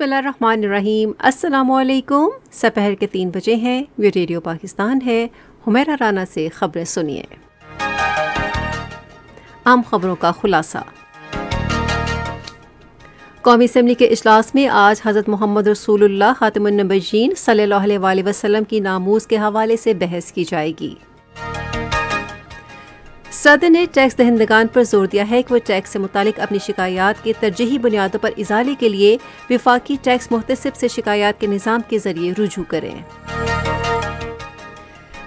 बसमीम अस्सलाम वालेकुम सपहर के तीन बजे हैं ये रेडियो पाकिस्तान है हमेरा राना से खबरें सुनिए आम खबरों का खुलासा कौमी असम्बली के अजलास में आज हज़रत मोहम्मद रसूल ख़ातमनबीन सल अलैहि की नामोज़ के हवाले से बहस की जाएगी सदर ने टैक्स दहिंदगान पर जोर दिया है कि वह टैक्स से मुतालिक अपनी शिकायत के तरजीही बुनियादों पर इजाले के लिए विफाकी टैक्स मुहतसब से शिकायत के निज़ाम के जरिए रुजू करें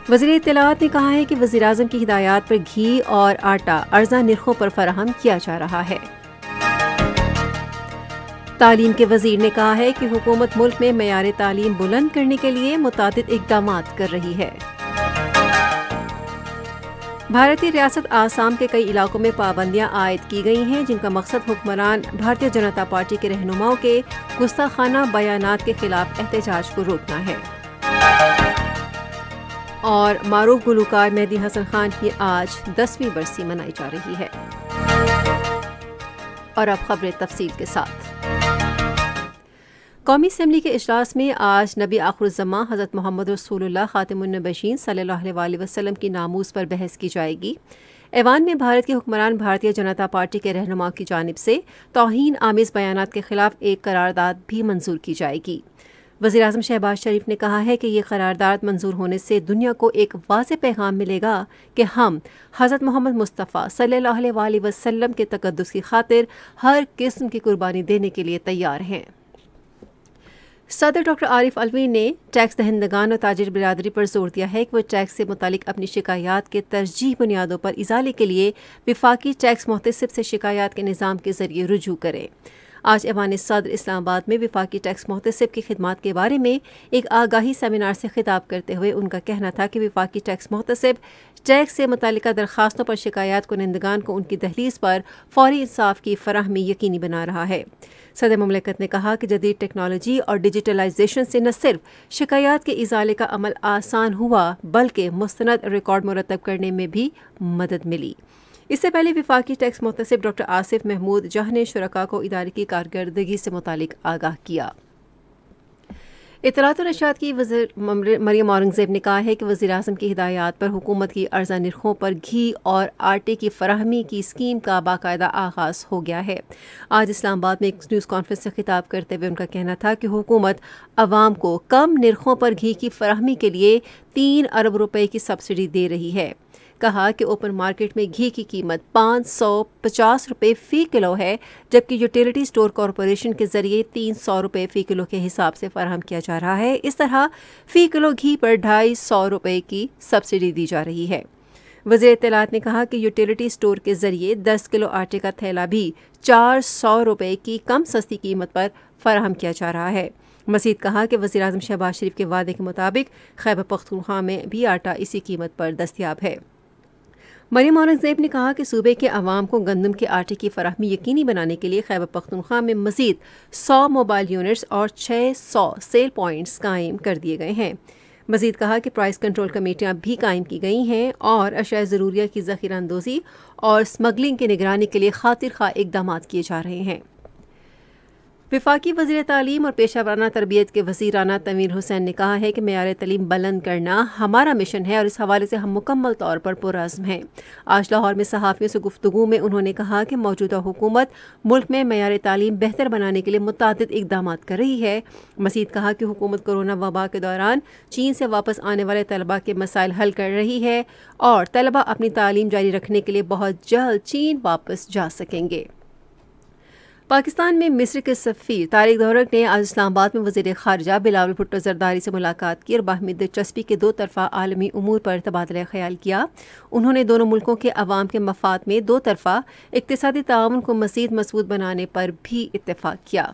वजीर इतलात ने कहा है कि वजी अजम की हिदायत पर घी और आटा अर्जा निरखों पर फराहम किया जा रहा है तालीम के वजीर ने कहा है कि हुकूमत मुल्क में मैार तालीम बुलंद करने के लिए मुतद इकदाम कर रही है भारतीय रियासत आसाम के कई इलाकों में पाबंदियां आयद की गई हैं जिनका मकसद हुक्मरान भारतीय जनता पार्टी के रहनुमाओं के गुस्ताखाना बयान के खिलाफ एहतजाज को रोकना है और मारूफ गुलकार मेहदी हसन खान की आज दसवीं बरसी मनाई जा रही है और अब खबरें तफसील के साथ कौमी असम्बली के अजलास में आज नबी आखर आखरुजमा हज़रत मोहम्मद रसूल ख़ातमबशीन सल्ला वसलम की नामूस पर बहस की जाएगी ऐवान में भारत के हुक्मरान भारतीय जनता पार्टी के रहनुमा की जानब से तोहन आमेज़ बयान के ख़िलाफ़ एक करारदाद भी मंजूर की जाएगी वजी अजम शहबाज शरीफ ने कहा है कि यह करारदाद मंजूर होने से दुनिया को एक वाज पैगाम मिलेगा कि हम हज़रत मोहम्मद मुस्तफ़ा सल्ला वसम के तकदस की खातिर हर किस्म की कुर्बानी देने के लिए तैयार हैं सदर डॉक्टर आरिफ अलवी ने टैक्स दहंदगान और ताजर बिरदरी पर जोर दिया है कि वह टैक्स से मुतलिक अपनी शिकायत के तरजीह बुनियादों पर इजाले के लिए विफाकी टैक्स मुहतसब से शिकायत के निज़ाम के ज़रिए रुजू करें आज ऐवान सदर इस्लामाबाद में विफाकी टैक्स मुहतसब की खिदमत के बारे में एक आगाही सेमिनार से खिताब करते हुए उनका कहना था कि विफाक टैक्स मुहतसब टैक्स से मुतल दरखास्तों पर शिकायात को को उनकी दहलीज पर फौरी इंसाफ की फरहमी यकीनी बना रहा है सदर ममलिकत ने कहा कि जदीद टेक्नोलॉजी और डिजिटलाइजेशन से न सिर्फ शिकायत के इजाले का अमल आसान हुआ बल्कि मुस्ंद रिकॉर्ड मुरतब करने में भी मदद मिली इससे पहले विफाकी टैक्स मुतसब डॉक्टर आसिफ महमूद जहा ने शुरा को इदारे की कारकर्दगी से मुतल आगाह किया इतलात और अशात की वजी मरियम औरंगज़ेब ने कहा है कि वज़ी अजम की हिदायत पर हुकूमत की अर्जा निरखों पर घी और आटे की फरहमी की स्कीम का बाकायदा आगाज़ हो गया है आज इस्लामाबाद में एक न्यूज़ कॉन्फ्रेंस से खिताब करते हुए उनका कहना था कि हुकूमत आवाम को कम नरखों पर घी की फरहमी के लिए तीन अरब रुपये की सब्सिडी दे रही है कहा कि ओपन मार्केट में घी की कीमत पाँच सौ पचास रुपये फ़ी किलो है जबकि यूटिलिटी स्टोर कॉरपोरेशन के ज़रिए तीन सौ रुपये फ़ी किलो के हिसाब से फराहम किया जा रहा है इस तरह फ़ी किलो घी पर ढाई सौ रुपये की सब्सिडी दी जा रही है वजी अतलात ने कहा कि यूटिलिटी स्टोर के ज़रिए दस किलो आटे का थैला भी चार सौ रुपये की कम सस्ती कीमत पर फराहम किया जा रहा है मजीद कहा कि वजी अजम शहबाज शरीफ के वादे के मुताबिक खैब पख्तूखा में भी आटा इसी कीमत पर दस्तियाब है मरीम औरंगजेब ने कहा कि सूबे के आवाम को गंदम के आटे की फराहमी यकीनी बनाने के लिए खैबर पख्तनख्वा में मजीद सौ मोबाइल यूनिट्स और छः सौ सेल पॉइंट्स कायम कर दिए गए हैं मजीद कहा कि प्राइस कंट्रोल कमेटियां भी कायम की गई हैं और अशाय ज़रूरिया की जखीरा अंदोज़ी और स्मगलिंग की निगरानी के लिए खातिर खा इकदाम किए जा रहे हैं विफाकी वजीर तालीम और पेशा वाराना तरबियत के वजी राना तमीर हुसैन ने कहा है कि मैार तलीम बुलंद करना हमारा मिशन है और इस हवाले से हम मुकम्मल तौर पर पुरज़म हैं आज लाहौर में सहाफ़ियों से गुफ्तु में उन्होंने कहा कि मौजूदा हुकूमत मुल्क में मैार तलीम बेहतर बनाने के लिए मुतद इकदाम कर रही है मसीद कहा कि हुकूमत कोरोना वबा के दौरान चीन से वापस आने वाले तलबा के मसाइल हल कर रही है और तलबा अपनी तालीम जारी रखने के लिए बहुत जल्द चीन वापस जा सकेंगे पाकिस्तान में मिस्र के सफ़ी तारिक दौरक ने आज इस्लामाबाद में वजीर खारजा बिलावल भुट्टो जरदारी से मुलाकात की और बाहमी दिलचस्पी के दो तरफा आलमी अमूर पर तबादला ख्याल किया उन्होंने दोनों मुल्कों के अवाम के मफाद में दो तरफा इकतदी ताउन को मजीद मजबूत बनाने पर भी इतफाक़ किया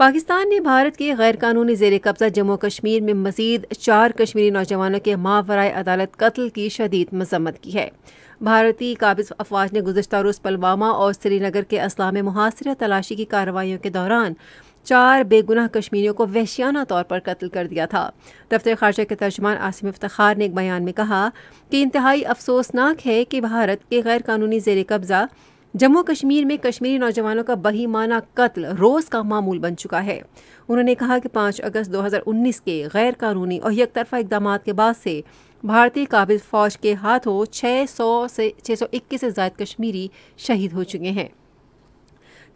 पाकिस्तान ने भारत के गैर कानूनी जेर कब्जा जम्मू कश्मीर में मजीद चार कश्मीरी नौजवानों के मावराय अदालत कत्ल की शदीद मजम्मत की है भारतीय काबिज अफवाज ने गुजशत रोज पलवामा और श्रीनगर के असला में मुहासरा तलाशी की कार्रवाइयों के दौरान चार बेगुनाह कश्मीरियों को वहशियाना तौर पर कत्ल कर दिया था दफ्तर खारजा के तर्जमान आसिम इफ्तार ने एक बयान में कहा कि इंतहाई अफसोसनाक है कि भारत के गैर कानूनी जेर कब्ज़ा जम्मू कश्मीर में कश्मीरी नौजवानों का बहीमाना कत्ल रोज का मामूल बन चुका है उन्होंने कहा कि 5 अगस्त 2019 के गैर कानूनी और यकतरफा इकदाम के बाद से भारतीय काबिल फौज के हाथों 600 से 621 से जायद कश्मीरी शहीद हो चुके हैं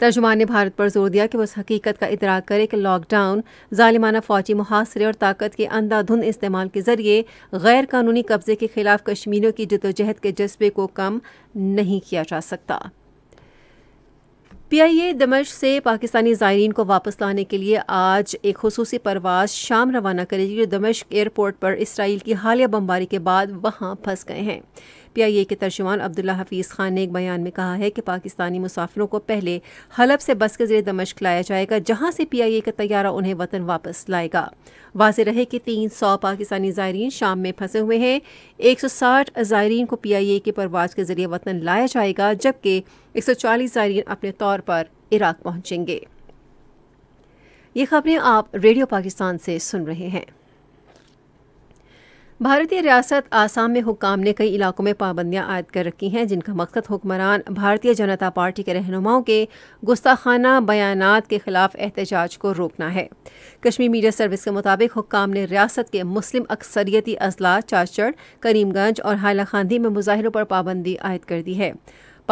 तर्जुमान ने भारत पर जोर दिया कि वह हकीकत का इतराक करे कि लॉकडाउन जालिमाना फौजी मुहासरे और ताकत के अंधाधुंध इस्तेमाल के जरिए गैर कानूनी कब्जे के खिलाफ कश्मीरियों की जदोजहद के जज्बे को कम नहीं किया जा सकता पीआईए दमश से पाकिस्तानी ज़ायरीन को वापस लाने के लिए आज एक खसूसी परवाज शाम रवाना करेगी जो दमश एयरपोर्ट पर इसराइल की हालिया बमबारी के बाद वहां फंस गए हैं पी आई ए के तर्जुमान अब्दुल्ला हफीज़ खान ने एक बयान में कहा है कि पाकिस्तानी मुसाफिरों को पहले हलब से बस के जरिए दमश्क लाया जाएगा जहां से पी आई ए का तैयारा उन्हें वतन वापस लाएगा वाज रहे कि तीन सौ पाकिस्तानी ज़ायरीन शाम में फंसे हुए हैं एक सौ साठ ज़ायरीन को पी आई ए के परवाज के जरिए वतन लाया जाएगा जबकि एक सौ चालीस ज़ायरीन अपने तौर पर इराक पहुंचेंगे ये खबरें आप रेडियो पाकिस्तान से सुन रहे हैं भारतीय रियासत आसाम में हुकाम ने कई इलाकों में पाबंदियां आयद कर रखी हैं जिनका मकसद हुक्मरान भारतीय जनता पार्टी के रहनुमाओं के गुस्ताखाना बयान के खिलाफ एहतजाज को रोकना है कश्मीर मीडिया सर्विस के मुताबिक हुकाम ने रियासत के मुस्लिम अक्सरियती अजला चाचड़ करीमगंज और हायलाखांदी में मुजाहरों पर पाबंदी आयद कर दी है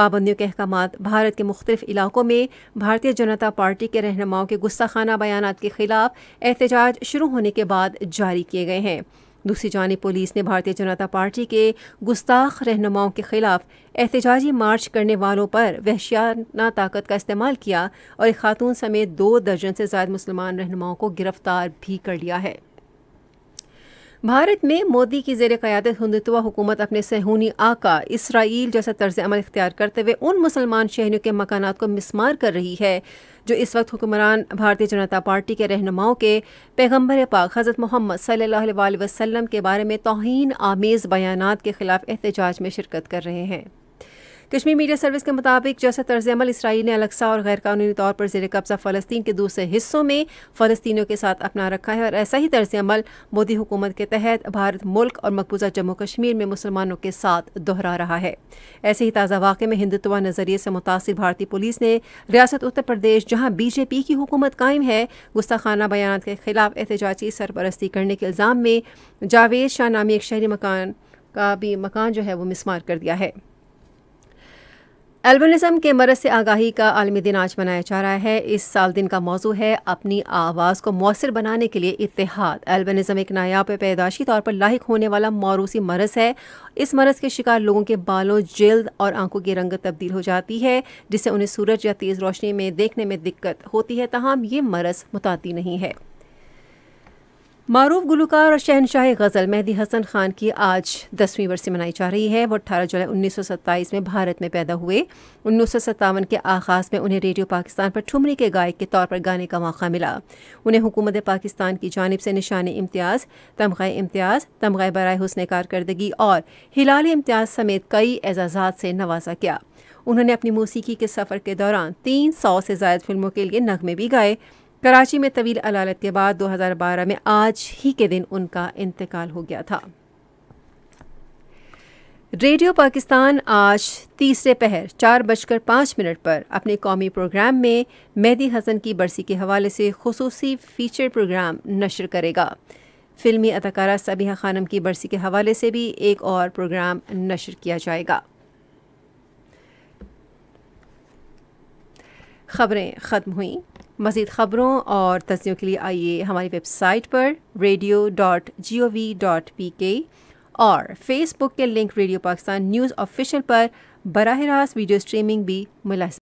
पाबंदियों के अहकाम भारत के मुख्तलिफ इलाकों में भारतीय जनता पार्टी के रहनुमाओं के गुस्साखाना बयान के खिलाफ एहतजाज शुरू होने के बाद जारी किए गए हैं दूसरी जानब पुलिस ने भारतीय जनता पार्टी के गुस्ताख रहनुमाओं के खिलाफ एहतजाजी मार्च करने वालों पर वहशियाना ताकत का इस्तेमाल किया और एक खातून समेत दो दर्जन से ज्यादा मुसलमान रहनुमाओं को गिरफ्तार भी कर लिया है भारत में मोदी की जेर क़्यादत हिंदुत्व हुकूमत अपने सहूनी आका इसराइल जैसा तर्ज अमल इख्तियार करते हुए उन मुसलमान शहरों के मकाना को मिसमार कर रही है जो इस वक्त हुक्मरान भारतीय जनता पार्टी के रहनुमाओं के पैगम्बर पाक हज़रत मोहम्मद सल्ला वसलम के बारे में तोहन आमेज़ बयान के ख़िलाफ़ एहतजाज में शिरकत कर रहे हैं कश्मीर मीडिया सर्विस के मुताबिक जैसा तर्ज अमल इसराइल ने अलगसा और गैरकानूनी तौर पर जेर कब्जा फ़लस्तीन के दूसरे हिस्सों में फ़लस्तियों के साथ अपना रखा है और ऐसा ही तर्ज अमल मोदी हुकूमत के तहत भारत मुल्क और मकबूजा जम्मू कश्मीर में मुसलमानों के साथ दोहरा रहा है ऐसे ही ताज़ा वाक़े में हिंदुत्व नज़रिए से मुतासर भारतीय पुलिस ने रियासत उत्तर प्रदेश जहाँ बीजेपी की हुकूमत कायम है गुस्ताखाना बयान के खिलाफ एहतजाजी सरपरस्ती करने के इल्ज़ाम में जावेद शाह नामी एक शहरी मकान का भी मकान जो है वो मिसमार कर दिया है एल्बनिज़म के मरज से आगाही का आलमी दिन आज मनाया जा रहा है इस साल दिन का मौजू है अपनी आवाज़ को मौसर बनाने के लिए इतिहाद एल्बनिज़म एक नायाब पैदाशी तौर पर लाक होने वाला मौरूसी मरज है इस मरज के शिकार लोगों के बालों जल्द और आंखों की रंगत तब्दील हो जाती है जिससे उन्हें सूरज या तेज़ रोशनी में देखने में दिक्कत होती है तहम ये मरज मुताती नहीं है मरूफ गुलकार और शहनशाह गज़ल मेहदी हसन खान की आज दसवीं वर्षी मनाई जा रही है वो अट्ठारह जुलाई उन्नीस सौ सत्ताईस में भारत में पैदा हुए उन्नीस सौ सत्तावन के आगाज़ में उन्हें रेडियो पाकिस्तान पर ठुमरी के गायक के तौर पर गाने का मौका मिला उन्हें हुकूमत पाकिस्तान की जानब से निशान इम्तियाज़ तमग़ इम्तियाज़ तमगा बरए हुसन कारदगी और हिलाल इम्तियाज़ समेत कई एजाजा से नवाजा किया उन्होंने अपनी मौसीकी के सफ़र के दौरान तीन सौ से ज्यादा फिल्मों के लिए नगमे भी गाए कराची में तवील अलालत के बाद 2012 में आज ही के दिन उनका इंतकाल हो गया था रेडियो पाकिस्तान आज तीसरे पहर चार बजकर पाँच मिनट पर अपने कौमी प्रोग्राम में मेहदी हसन की बरसी के हवाले से खसूसी फीचर प्रोग्राम नशर करेगा फिल्मी अदाकारा सबिया खानम की बरसी के हवाले से भी एक और प्रोग्राम नशर किया जाएगा खबरें ख़त्म हुई मज़ीद ख़बरों और तस्वीरों के लिए आइए हमारी वेबसाइट पर radio dot G O V dot P K और फेसबुक के link radio Pakistan news official पर बरह रास्त वीडियो स्ट्रीमिंग भी मुलाज